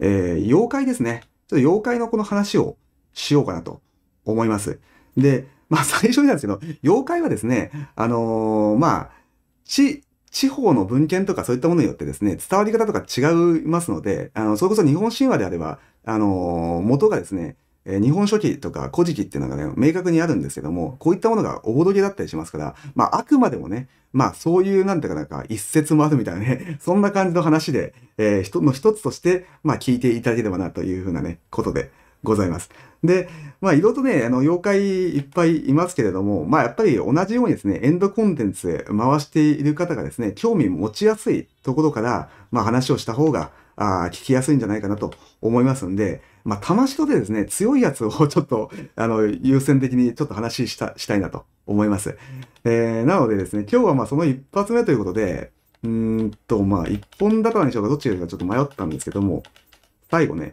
えー、妖怪ですね。ちょっと妖怪のこの話をしようかなと思います。で、まあ 最初になんですけど、妖怪はですね、あのー、まあ、地、地方の文献とかそういったものによってですね、伝わり方とか違いますので、あの、それこそ日本神話であれば、あのー、元がですね、え日本書紀とか古事記っていうのがね、明確にあるんですけども、こういったものがおぼろげだったりしますから、まあ、あくまでもね、まあ、そういう、なんていうかなんか、一説もあるみたいなね、そんな感じの話で、えー、人の一つとして、まあ、聞いていただければな、というふうなね、ことでございます。で、まあ、いろいろとね、あの、妖怪いっぱいいますけれども、まあ、やっぱり同じようにですね、エンドコンテンツへ回している方がですね、興味持ちやすいところから、まあ、話をした方が、あ聞きやすいんじゃないかなと思いますんで、まあ、とでですね、強いやつをちょっと、あの、優先的にちょっと話したしたいなと思います。えー、なのでですね、今日はまあその一発目ということで、うんと、まあ、一本だからにしようかどっちがいいかちょっと迷ったんですけども、最後ね、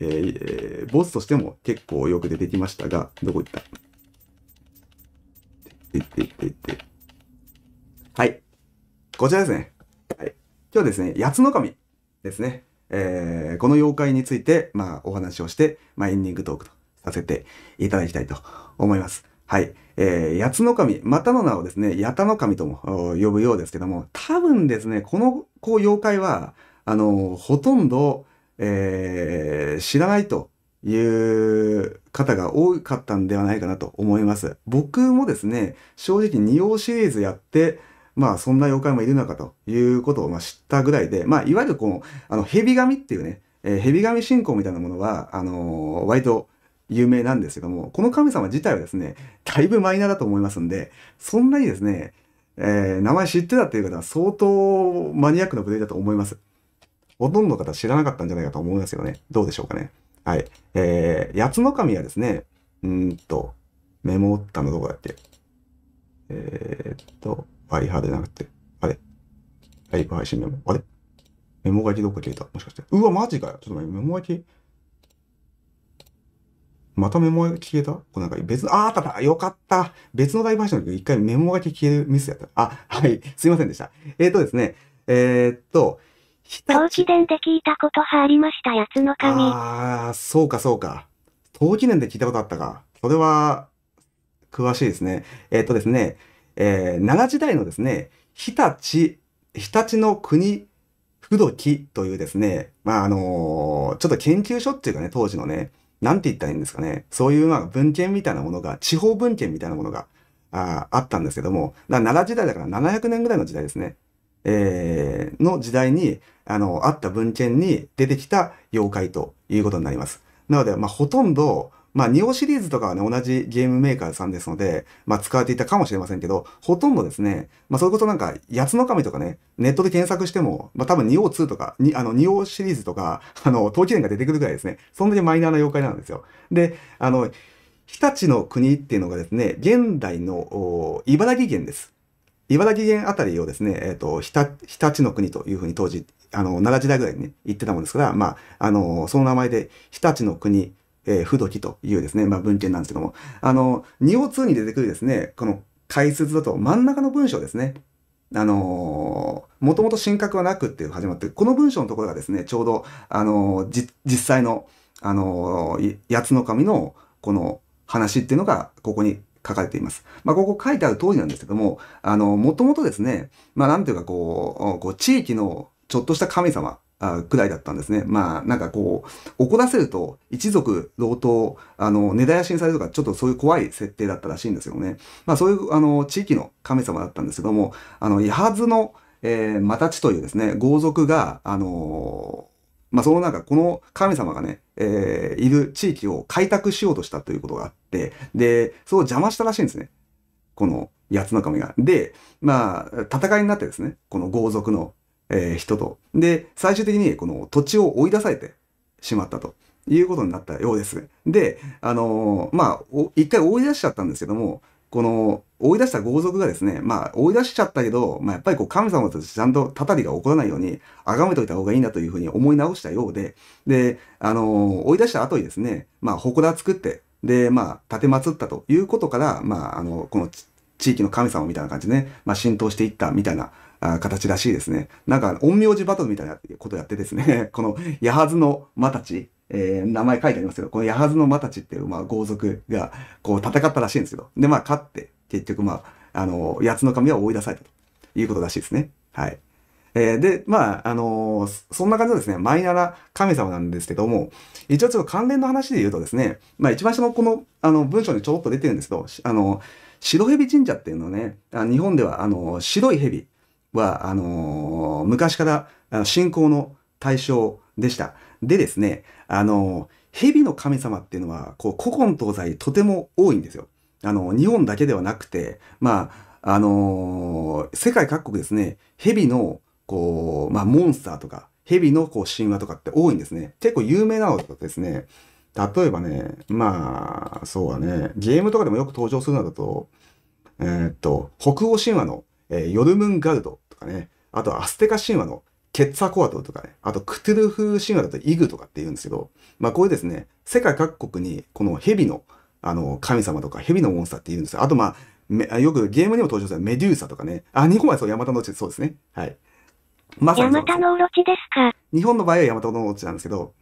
えー、えー、ボスとしても結構よく出てきましたが、どこ行ったてってってって。はい。こちらですね。はい。今日ですね、八つの神ですね。えー、この妖怪について、まあ、お話をして、まあ、エンディングトークとさせていただきたいと思います。はい。えー、八つの神、またの名をですね、八田の神とも呼ぶようですけども、多分ですね、この、こう、妖怪は、あの、ほとんど、えー、知らないという方が多かったんではないかなと思います。僕もですね、正直、二王シリーズやって、まあそんな妖怪もいるのかということをま知ったぐらいで、まあいわゆるこの、あの、蛇神っていうね、えー、蛇神信仰みたいなものは、あのー、割と有名なんですけども、この神様自体はですね、だいぶマイナーだと思いますんで、そんなにですね、えー、名前知ってたっていう方は相当マニアックな部類だと思います。ほとんどの方知らなかったんじゃないかと思いますよね。どうでしょうかね。はい。えー、八つの神はですね、うんと、メモったのどこだっけえー、っと、バイハーでなくて、あれライブ配信メモ。あれメモ書きどっか消えた。もしかして。うわ、マジかよ。ちょっと待って、メモ書き。またメモ書き消えたこれなんか別の、あーあったた、よかった。別のライブ配信の時一回メモ書き消えるミスやった。あ、はい、すいませんでした。えっ、ー、とですね、えー、っと、陶器伝で聞いたことはありましたやつの紙。ああ、そうかそうか。当時伝で聞いたことあったか。それは、詳しいですね。えっ、とですね、えー、奈良時代のですね、日立、日立の国不土記というですね、まあ、あのー、ちょっと研究所っていうかね、当時のね、なんて言ったらいいんですかね、そういうまあ文献みたいなものが、地方文献みたいなものがああったんですけども、奈良時代だから700年ぐらいの時代ですね、えー、の時代に、あの、あった文献に出てきた妖怪ということになります。なので、まあ、ほとんど、まあ、ニオシリーズとかはね、同じゲームメーカーさんですので、まあ、使われていたかもしれませんけど、ほとんどですね、まあ、そうことなんか、八つの神とかね、ネットで検索しても、まあ、多分ニオ2とか、にあの、ニオシリーズとか、あの、陶器連が出てくるぐらいですね、そんなにマイナーな妖怪なんですよ。で、あの、日立の国っていうのがですね、現代の茨城県です。茨城県あたりをですね、えっ、ー、と、日立の国というふうに当時、あの、奈良時代ぐらいに、ね、言ってたもんですから、まあ、あの、その名前で、日立の国、えー、不時というですね、まあ、文献なんですけども、あの、二王2に出てくるですね、この解説だと真ん中の文章ですね。あのー、もともと神格はなくっていう始まって、この文章のところがですね、ちょうど、あのー、実際の、あのー、八つの神のこの話っていうのが、ここに書かれています。まあ、ここ書いてある通りなんですけども、あの、もともとですね、まあ、なんていうかこう、こう地域のちょっとした神様あくらいだったんですね。まあ、なんかこう、怒らせると、一族、老頭、あの、根絶やしにされるとか、ちょっとそういう怖い設定だったらしいんですよね。まあ、そういう、あの、地域の神様だったんですけども、あの、矢ずの、えー、たちというですね、豪族が、あのーまあ、そのなんかこの神様がね、えー、いる地域を開拓しようとしたということがあって、で、そう邪魔したらしいんですね。この八つの神が。で、まあ、戦いになってですね、この豪族のえー、人と。で、最終的にこの土地を追い出されてしまったと。いうことになったようです。で、あのー、まあ、一回追い出しちゃったんですけども、この追い出した豪族がですね、まあ追い出しちゃったけど、まあやっぱりこう神様としてちゃんとたたりが起こらないように、崇めといた方がいいなというふうに思い直したようで、で、あのー、追い出した後にですね、まあ祠作って、で、まあ、建て祀ったということから、まあ、あの、この地域の神様みたいな感じでね、まあ、浸透していったみたいな形らしいですね。なんか、陰陽師バトルみたいなことやってですね、この、八幡の馬たち、えー、名前書いてありますけど、この八幡の馬たちっていう、まあ、豪族が、こう、戦ったらしいんですけど、で、まあ、勝って、結局、まあ、あの、八つの神は追い出されたということらしいですね。はい。えー、で、まあ、あのー、そんな感じのですね、マイナラ神様なんですけども、一応ちょっと関連の話で言うとですね、まあ一番下のこの、あの、文章にちょろっと出てるんですけど、あの、白蛇神社っていうのはね、日本では、あの、白い蛇は、あのー、昔から信仰の対象でした。でですね、あのー、蛇の神様っていうのは、こう、古今東西とても多いんですよ。あの、日本だけではなくて、まあ、あのー、世界各国ですね、蛇の、こう、まあ、モンスターとか、蛇のこう神話とかって多いんですね。結構有名なのとかですね、例えばね、まあ、そうだね、ゲームとかでもよく登場するのだと、えー、っと、北欧神話の、えー、ヨルムンガルドね。あとはアステカ神話のケッツァコアトとかね、あとクトゥルフ神話だとイグとかって言うんですけど、まあこういうですね、世界各国にこの蛇のあの神様とか蛇のモンスターって言うんですよ。あとまあ、よくゲームにも登場するメデューサとかね。あ、日本はそう、ヤマタノオロチ、そうですね。はい。まさに。ヤマタノオロチですか。日本の場合はヤマタノオロチなんですけど、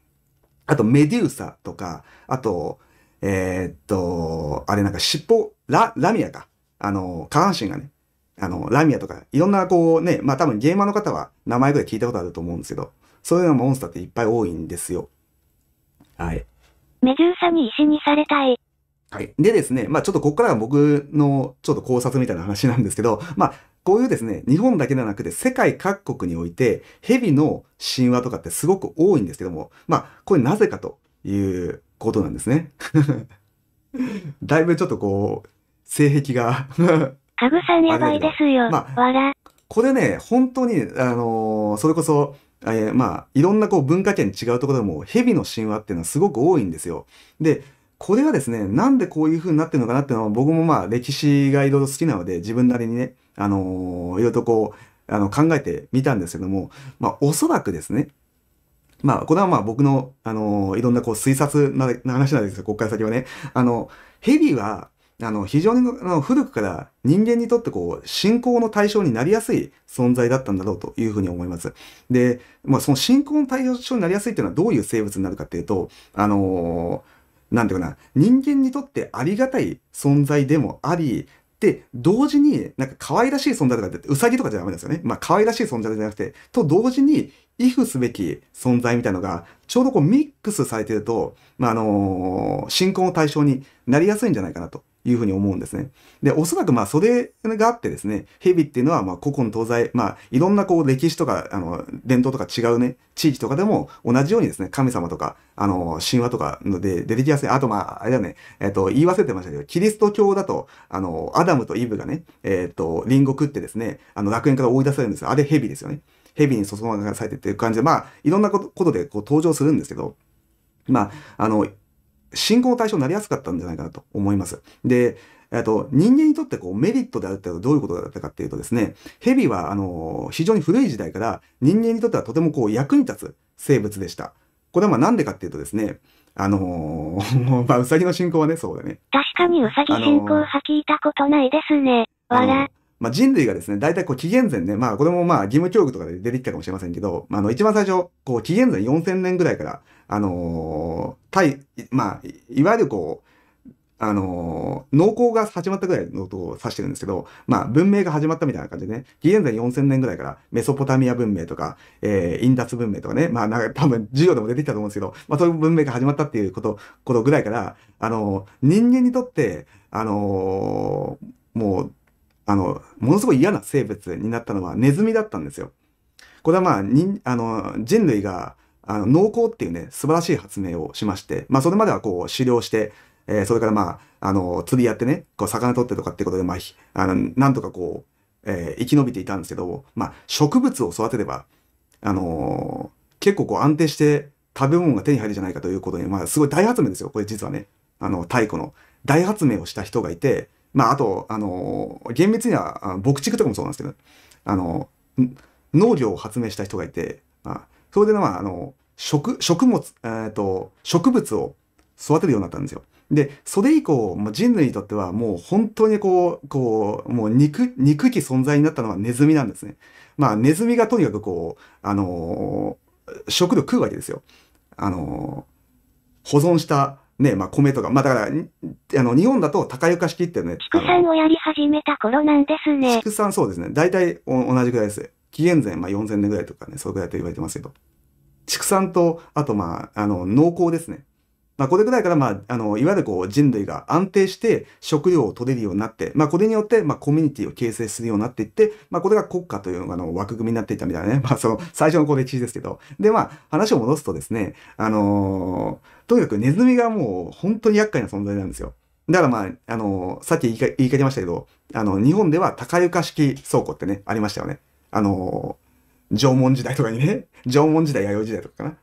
あとメデューサとか、あと、えー、っと、あれなんか尻尾、ラ、ラミアか。あの、下半身がね、あの、ラミアとか、いろんなこうね、まあ多分ゲーマーの方は名前ぐらい聞いたことあると思うんですけど、そういうのモンスターっていっぱい多いんですよ。はい。メドューサに石にされたい。はい。でですね、まあちょっとここからが僕のちょっと考察みたいな話なんですけど、まあこういうですね、日本だけではなくて世界各国において、蛇の神話とかってすごく多いんですけども、まあこれなぜかということなんですね。だいぶちょっとこう、性癖が タグさんやばいですよ。まあ、わら。これね、本当に、あのー、それこそ、えー、まあ、いろんなこう文化圏違うところでも、蛇の神話っていうのはすごく多いんですよ。で、これはですね、なんでこういう風になってるのかなっていうのは、僕もまあ、歴史がいろいろ好きなので、自分なりにね、あのー、いろいろとこう、あの、考えてみたんですけども、まあ、おそらくですね、まあ、これはまあ僕の、あのー、いろんなこう推察な話なんですよ、国会先はね。あの、蛇はあの、非常にあの古くから人間にとってこう、信仰の対象になりやすい存在だったんだろうというふうに思います。で、まあ、その信仰の対象になりやすいっていうのはどういう生物になるかっていうと、あのー、なんていうかな、人間にとってありがたい存在でもあり、で、同時に、なんか可愛らしい存在とかって、うさぎとかじゃダメですよね。まあ可愛らしい存在じゃなくて、と同時に、イフすべき存在みたいのが、ちょうどこうミックスされてると、まあ、あのー、信仰の対象になりやすいんじゃないかなというふうに思うんですね。で、おそらくまあそれがあってですね、蛇っていうのはまあ古今東西、まあいろんなこう歴史とか、あの、伝統とか違うね、地域とかでも同じようにですね、神様とか、あの、神話とかので出てきやすい。あとまあ、あれだね、えっ、ー、と、言い忘れてましたけど、キリスト教だと、あの、アダムとイブがね、えっ、ー、と、リンゴ食ってですね、あの、楽園から追い出されるんですよ。あれ蛇ですよね。蛇にそそされてっていう感じで、まあ、いろんなことでこう登場するんですけど、まあ、あの、信仰の対象になりやすかったんじゃないかなと思います。で、えっと、人間にとってこうメリットであるってどういうことだったかっていうとですね、蛇はあの非常に古い時代から人間にとってはとてもこう役に立つ生物でした。これはまなんでかっていうとですね、あのー、まあ、うさぎの信仰はね、そうだね。確かにうさぎ信仰は聞いたことないですね。わら。まあ、人類がですね、大体こう紀元前ね、まあこれもまあ義務教育とかで出てきたかもしれませんけど、まあ、あの一番最初、こう紀元前4000年ぐらいから、あの対、まあ、いわゆるこう、あのー、農耕が始まったぐらいのことを指してるんですけど、まあ、文明が始まったみたいな感じでね、紀元前4000年ぐらいから、メソポタミア文明とか、えー、インダス文明とかね、まあ、なんか多分授業でも出てきたと思うんですけど、まあ、そういう文明が始まったっていうこと、ことぐらいから、あのー、人間にとって、あのー、もう、あの、ものすごい嫌な生物になったのはネズミだったんですよ。これはまあ、あの、人類が、あの、農耕っていうね、素晴らしい発明をしまして、まあ、それまではこう、狩猟して、えー、それからまあ、あの、釣りやってね、こう、魚取ってとかってことで、まあ、あの、なんとかこう、えー、生き延びていたんですけど、まあ、植物を育てれば、あのー、結構こう、安定して食べ物が手に入るじゃないかということに、まあ、すごい大発明ですよ、これ実はね。あの、太古の。大発明をした人がいて、まあ、あと、あのー、厳密には、牧畜とかもそうなんですけど、あのー、農業を発明した人がいて、まあそれで、まあ、あの、食、食物、えー、っと、植物を育てるようになったんですよ。で、それ以降、まあ、人類にとってはもう本当にこう、こう、もう肉、肉き存在になったのはネズミなんですね。まあ、ネズミがとにかくこう、あのー、食料食うわけですよ。あのー、保存したね、まあ、米とか、まあ、だから、あの、日本だと高床式ってね。畜産をやり始めた頃なんですね。畜産そうですね。大体お同じくらいです。紀元前、まあ、4000年ぐらいとかね、それぐらいと言われてますけど、畜産と、あと、まあ、あの、農耕ですね。まあ、これぐらいから、まあ、あの、いわゆるこう、人類が安定して食料を取れるようになって、まあ、これによって、まあ、コミュニティを形成するようになっていって、まあ、これが国家というのあの枠組みになっていったみたいなね、まあ、その、最初のこう歴史ですけど。で、まあ、話を戻すとですね、あのー、とにかくネズミがもう、本当に厄介な存在なんですよ。だからまあ、あのー、さっき言いか、言いかけましたけど、あの、日本では高床式倉庫ってね、ありましたよね。あの縄文時代とかにね、縄文時代、弥生時代とかかな。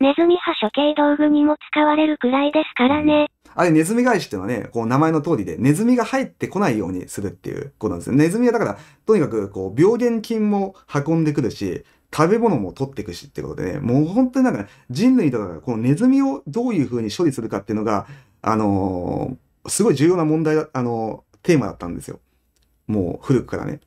ネズミ派処刑道具にも使われるくらいですからね。あれ、ネズミ返しっていうのはね、こう名前の通りで、ネズミが入ってこないようにするっていうことなんですね。ネズミはだから、とにかく、こう、病原菌も運んでくるし、食べ物も取っていくしってことでね、もう本当になんか人類とかがこのネズミをどういうふうに処理するかっていうのが、あのー、すごい重要な問題だ、あのー、テーマだったんですよ。もう古くからね。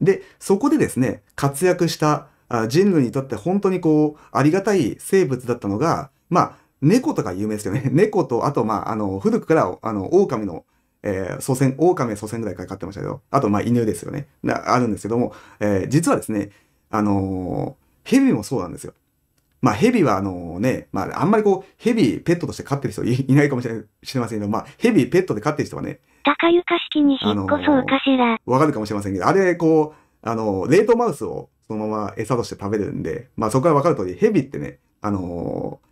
で、そこでですね、活躍した人類にとって本当にこう、ありがたい生物だったのが、まあ、猫とか有名ですよね。猫と、あと、まあ、あの、古くから、あの、狼の、えー、祖先、狼は祖先ぐらいから飼ってましたけど、あと、まあ、犬ですよね。あるんですけども、えー、実はですね、あのー、蛇もそうなんですよ。まあ、蛇はあのね、まあ、あんまりこう、蛇ペットとして飼ってる人いないかも しれませんけど、まあ、蛇ペットで飼ってる人はね、高床式に引っ越そうかしら。わかるかもしれませんけど、あれ、こう、あの、冷凍マウスをそのまま餌として食べるんで、まあそこからわかる通り、ヘビってね、あのー、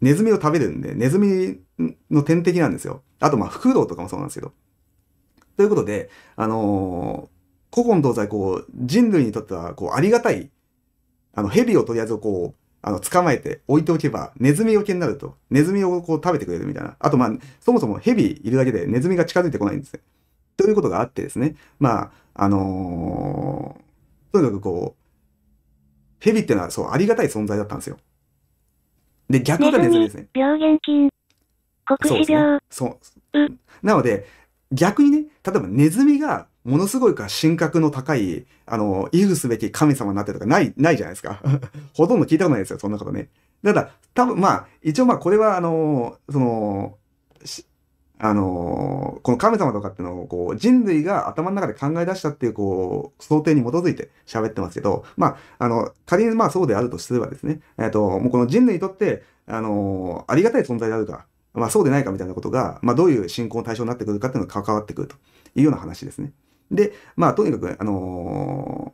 ネズミを食べるんで、ネズミの天敵なんですよ。あと、まあ、フクロウとかもそうなんですけど。ということで、あのー、古今東西、こう、人類にとっては、こう、ありがたい、あの、蛇をとりあえず、こう、あの、捕まえて置いておけば、ネズミよけになると、ネズミをこう食べてくれるみたいな。あと、まあ、そもそもヘビいるだけでネズミが近づいてこないんですね。ということがあってですね、まあ、あのー、とにかくこう、ヘビっていうのはそう、ありがたい存在だったんですよ。で、逆がネズミですね。病原菌。黒死病。そう,、ねそう。なので、逆にね、例えばネズミがものすごいか神格の高い、あの、威風すべき神様になってとかない、ないじゃないですか。ほとんど聞いたことないですよ、そんなことね。ただ、多分まあ、一応まあ、これはあの、その、あのー、この神様とかっていうのをこう人類が頭の中で考え出したっていうこう想定に基づいて喋ってますけど、まあ、あの仮にまあそうであるとすればですね、えーと、ともうこの人類にとって、あのー、ありがたい存在であるか、まあ、そうでないかみたいなことが、まあ、どういう信仰の対象になってくるかっていうのが関わってくるというような話ですね。で、まあ、とにかく、あの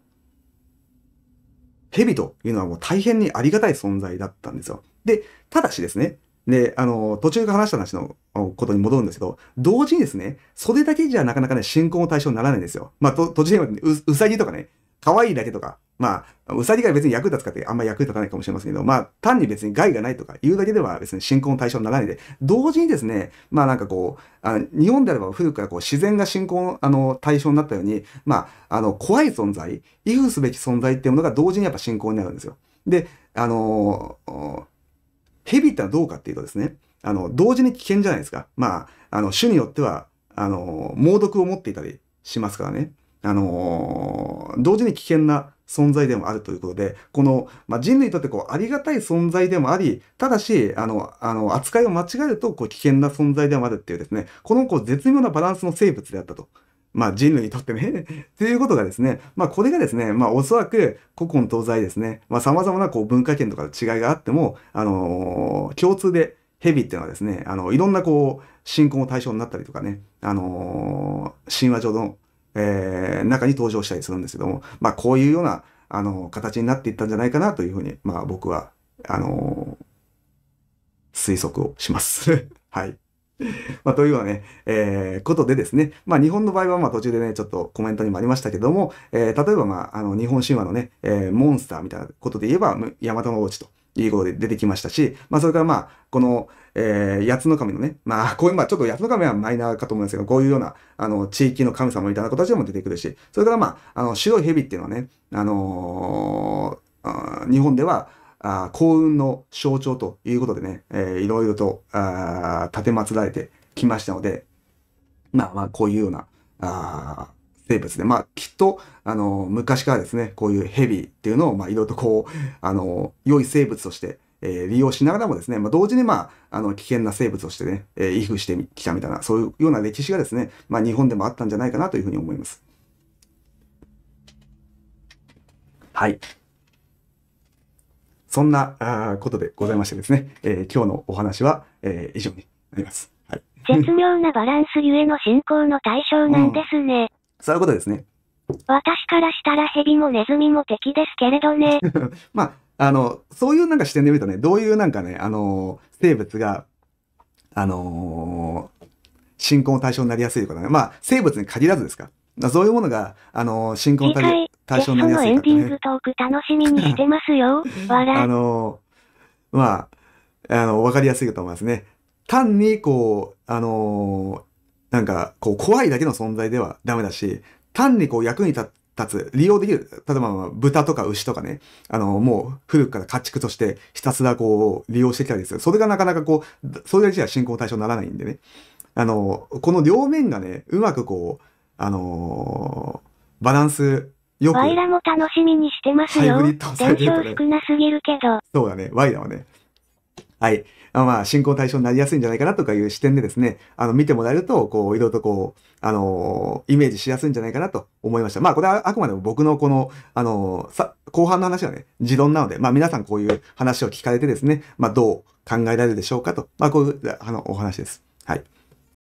ー、蛇というのはもう大変にありがたい存在だったんですよ。で、ただしですね、で、あの、途中から話した話のことに戻るんですけど、同時にですね、それだけじゃなかなかね、信仰の対象にならないんですよ。まあ、と、途中でう、うさぎとかね、可愛いだけとか、まあ、うさぎが別に役立つかってあんまり役立たないかもしれませんけど、まあ、単に別に害がないとか言うだけでは別に信仰の対象にならないで、同時にですね、まあなんかこう、あ日本であれば古くからこう自然が信仰あの対象になったように、まあ、あの、怖い存在、威風すべき存在っていうものが同時にやっぱ信仰になるんですよ。で、あのー、蛇ってのはどうかっていうとですね、あの、同時に危険じゃないですか。まあ、あの、種によっては、あの、猛毒を持っていたりしますからね。あのー、同時に危険な存在でもあるということで、この、まあ、人類にとってこう、ありがたい存在でもあり、ただし、あの、あの、扱いを間違えると、こう、危険な存在でもあるっていうですね、このこう、絶妙なバランスの生物であったと。まあ人類にとってね ということがですね、まあこれがですね、まあおそらく古今東西ですね、まあ様々なこう文化圏とかの違いがあっても、あのー、共通で蛇っていうのはですね、あの、いろんなこう、信仰の対象になったりとかね、あのー、神話上のえー、中に登場したりするんですけども、まあ、こういうような、あの、形になっていったんじゃないかなというふうに、まあ、僕は、あのー、推測をします。はい。まあ、というようなね、えー、ことでですね、まあ、日本の場合は、まあ、途中でね、ちょっとコメントにもありましたけども、えー、例えば、まあ、あの、日本神話のね、えー、モンスターみたいなことで言えば、ヤマトの王子と。英語で出てきましたし、まあ、それからまあ、この、えー、八つの神のね、まあ、こういう、まあ、ちょっと八つの神はマイナーかと思いますけど、こういうような、あの、地域の神様みたいな子たちも出てくるし、それからまあ、あの、白い蛇っていうのはね、あのー、日本では、あ幸運の象徴ということでね、えー、いろいろと、あ立て祀られてきましたので、まあまあ、こういうような、あ生物で、まあ、きっと、あの、昔からですね、こういうヘビっていうのを、まあ、いろいろとこう、あの、良い生物として、えー、利用しながらもですね、まあ、同時に、まあ、あの、危険な生物としてね、えー、威風してきたみたいな、そういうような歴史がですね、まあ、日本でもあったんじゃないかなというふうに思います。はい。そんなあことでございましてですね、えー、今日のお話は、えー、以上になります。はい、絶妙なバランスゆえの信仰の対象なんですね。うんそういうことですね。私からしたら蛇もネズミも敵ですけれどね。まあ、あの、そういうなんか視点で見るとね、どういうなんかね、あのー、生物が、あのー、信仰の対象になりやすいとかね。まあ、生物に限らずですか。そういうものが、あのー、信仰の対象になりやすいか、ね。エンディングトーク楽しみにしてますよ。笑あのー、まあ、あの、わかりやすいと思いますね。単に、こう、あのなんか、こう、怖いだけの存在ではダメだし、単にこう、役に立つ、利用できる、例えば、豚とか牛とかね、あの、もう、古くから家畜として、ひたすらこう、利用してきたりする。それがなかなかこう、それ自体は信仰対象にならないんでね。あの、この両面がね、うまくこう、あのー、バランスよく。ワイラも楽しみにしてますよ。伝承少なすぎるけど。そうだね、ワイラはね。はい。まあ、進行対象になりやすいんじゃないかなとかいう視点でですね、あの、見てもらえると、こう、いろいろとこう、あのー、イメージしやすいんじゃないかなと思いました。まあ、これはあくまでも僕のこの、あのー、さ、後半の話はね、持論なので、まあ、皆さんこういう話を聞かれてですね、まあ、どう考えられるでしょうかと、まあ、こういう、あの、お話です。